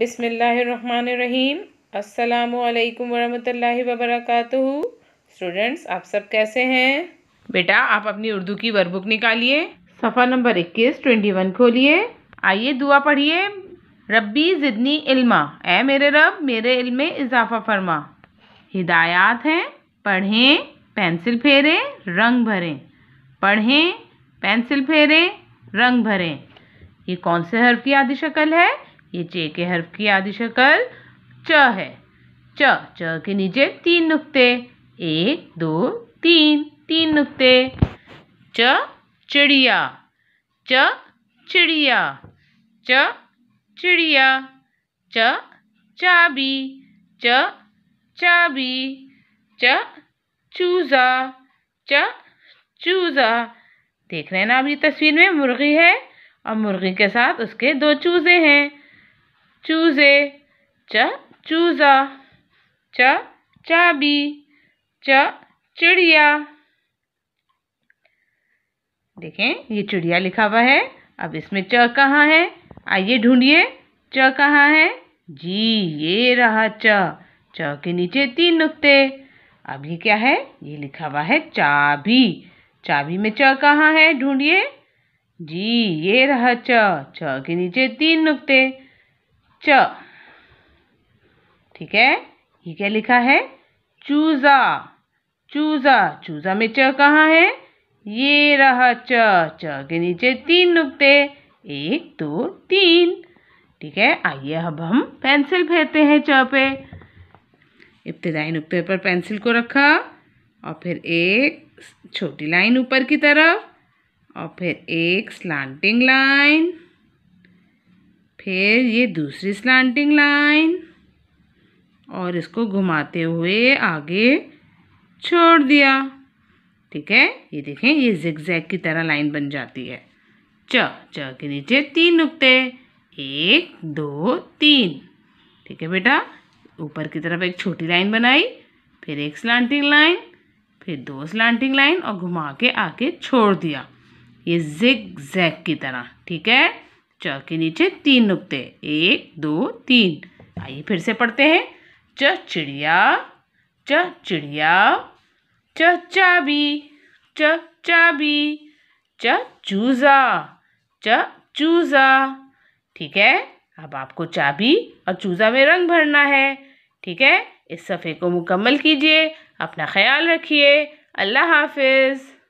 बिसमीम असलकम वरहमल वबरक स्टूडेंट्स आप सब कैसे हैं बेटा आप अपनी उर्दू की वर्कबुक निकालिए सफ़ा नंबर इक्कीस ट्वेंटी वन खोलिए आइए दुआ पढ़िए रब्बी ज़िदनी इल्मा ए मेरे रब मेरे इल्म में इजाफ़ा फरमा हिदायत हैं पढ़ें पेंसिल फेरें रंग भरें पढ़ें पेंसिल फेरें रंग भरें ये कौन से हर्फ की आदि शक्ल है ये जे के हर्फ की आदि शक्ल च है च च के नीचे तीन नुक्ते एक दो तीन तीन नुक्ते च चिड़िया च चिड़िया च चिड़िया च चाबी च चाबी च चूज़ा च चूज़ा देख रहे हैं ना अभी तस्वीर में मुर्गी है और मुर्गी के साथ उसके दो चूज़े हैं च चूज़ा च चाबी च चिड़िया देखें ये चिड़िया लिखा हुआ है अब इसमें च कहाँ है आइए ढूंढिए च कहाँ है जी ये रहा च च के नीचे तीन नुक्ते अब ये क्या है ये लिखा हुआ है चाबी चाबी में च कहाँ है ढूंढिए जी ये रहा च च के नीचे तीन नुक्ते च ठीक है ये क्या लिखा है चूजा चूजा चूजा में च कहाँ है ये रहा च च के नीचे तीन नुकते एक दो तीन ठीक है आइए अब हम पेंसिल फेरते हैं च पे इब्तदाई नुकते पर पेंसिल को रखा और फिर एक छोटी लाइन ऊपर की तरफ और फिर एक स्लांटिंग लाइन फिर ये दूसरी स्लांटिंग लाइन और इसको घुमाते हुए आगे छोड़ दिया ठीक है ये देखें ये जैग की तरह लाइन बन जाती है च च के नीचे तीन नुकते एक दो तीन ठीक है बेटा ऊपर की तरफ एक छोटी लाइन बनाई फिर एक स्लांटिंग लाइन फिर दो स्लांटिंग लाइन और घुमा के आके छोड़ दिया ये जिग जैग की तरह ठीक है च के नीचे तीन नुकते एक दो तीन आइए फिर से पढ़ते हैं च चिड़िया च चिड़िया च चाबी च चाबी च चूज़ा च चूज़ा ठीक है अब आपको चाबी और चूज़ा में रंग भरना है ठीक है इस सफ़े को मुकम्मल कीजिए अपना ख्याल रखिए अल्लाह हाफिज़